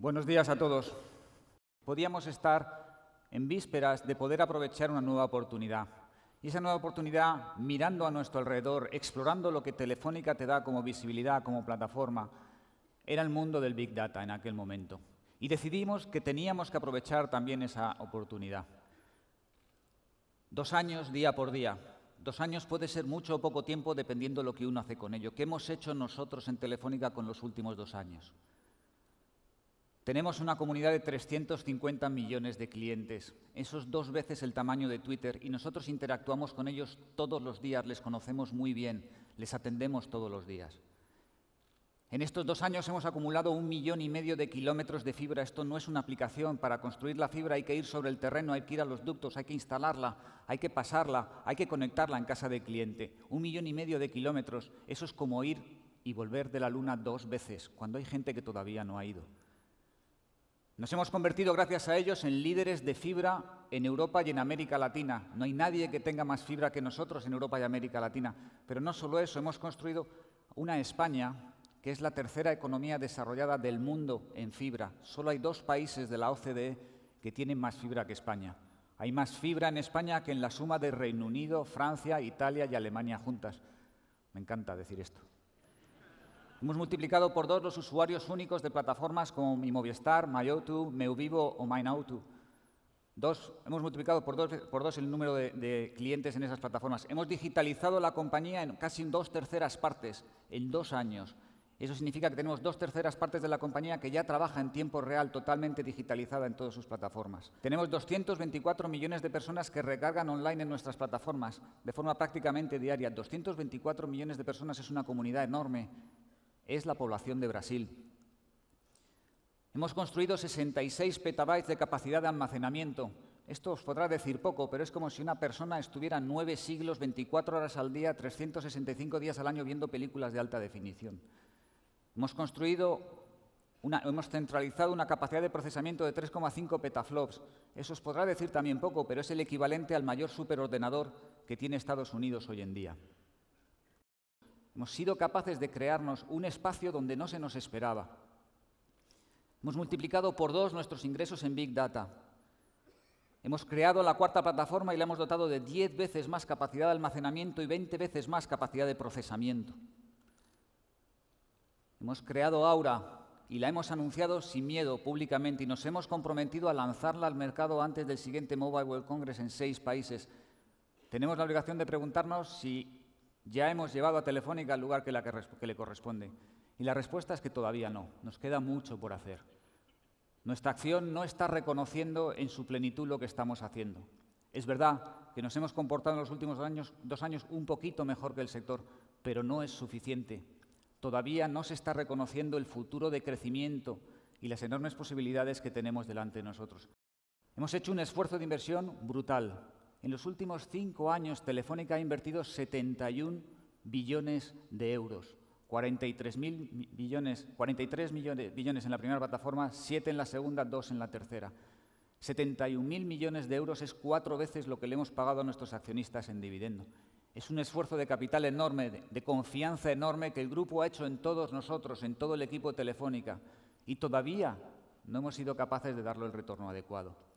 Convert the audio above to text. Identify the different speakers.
Speaker 1: Buenos días a todos. Podíamos estar en vísperas de poder aprovechar una nueva oportunidad. Y esa nueva oportunidad, mirando a nuestro alrededor, explorando lo que Telefónica te da como visibilidad, como plataforma, era el mundo del Big Data en aquel momento. Y decidimos que teníamos que aprovechar también esa oportunidad. Dos años día por día. Dos años puede ser mucho o poco tiempo dependiendo de lo que uno hace con ello. ¿Qué hemos hecho nosotros en Telefónica con los últimos dos años? Tenemos una comunidad de 350 millones de clientes. Eso es dos veces el tamaño de Twitter y nosotros interactuamos con ellos todos los días, les conocemos muy bien, les atendemos todos los días. En estos dos años hemos acumulado un millón y medio de kilómetros de fibra. Esto no es una aplicación. Para construir la fibra hay que ir sobre el terreno, hay que ir a los ductos, hay que instalarla, hay que pasarla, hay que conectarla en casa del cliente. Un millón y medio de kilómetros. Eso es como ir y volver de la luna dos veces, cuando hay gente que todavía no ha ido. Nos hemos convertido gracias a ellos en líderes de fibra en Europa y en América Latina. No hay nadie que tenga más fibra que nosotros en Europa y América Latina. Pero no solo eso, hemos construido una España que es la tercera economía desarrollada del mundo en fibra. Solo hay dos países de la OCDE que tienen más fibra que España. Hay más fibra en España que en la suma de Reino Unido, Francia, Italia y Alemania juntas. Me encanta decir esto. Hemos multiplicado por dos los usuarios únicos de plataformas como mi Movistar, MeuVivo o MyNautu. Dos, hemos multiplicado por dos, por el número de, de, clientes en esas plataformas. Hemos digitalizado la compañía en casi dos terceras partes, en dos años. Eso significa que tenemos dos terceras partes de la compañía que ya trabaja en tiempo real, totalmente digitalizada en todas sus plataformas. Tenemos 224 millones de personas que recargan online en nuestras plataformas de forma prácticamente diaria. 224 millones de personas es una comunidad enorme es la población de Brasil. Hemos construido 66 petabytes de capacidad de almacenamiento. Esto os podrá decir poco, pero es como si una persona estuviera nueve siglos, 24 horas al día, 365 días al año viendo películas de alta definición. Hemos construido hemos centralizado una capacidad de procesamiento de 3,5 petaflops. Eso os podrá decir también poco, pero es el equivalente al mayor superordenador que tiene Estados Unidos hoy en día. Hemos sido capaces de crearnos un espacio donde no se nos esperaba. Hemos multiplicado por dos nuestros ingresos en Big Data. Hemos creado la cuarta plataforma y la hemos dotado de 10 veces más capacidad de almacenamiento y 20 veces más capacidad de procesamiento. Hemos creado Aura y la hemos anunciado sin miedo públicamente y nos hemos comprometido a lanzarla al mercado antes del siguiente Mobile World Congress en seis países. Tenemos la obligación de preguntarnos si ya hemos llevado a Telefónica al lugar que, le corresponde. Y la respuesta es que todavía no. Nos queda mucho por hacer. Nuestra acción no está reconociendo en su plenitud lo que estamos haciendo. Es verdad que nos hemos comportado en los últimos dos años un poquito mejor que el sector, pero no es suficiente. Todavía no se está reconociendo el futuro de crecimiento y las enormes posibilidades que tenemos delante de nosotros. Hemos hecho un esfuerzo de inversión brutal, en los últimos cinco años, Telefónica ha invertido 71 billones de euros. 43, billones, 43 millones, billones en la primera plataforma, 7 en la segunda, 2 en la tercera. 71.000 millones de euros es cuatro veces lo que le hemos pagado a nuestros accionistas en dividendo. Es un esfuerzo de capital enorme, de confianza enorme que el grupo ha hecho en todos nosotros, en todo el equipo de Telefónica, y todavía no hemos sido capaces de darle el retorno adecuado.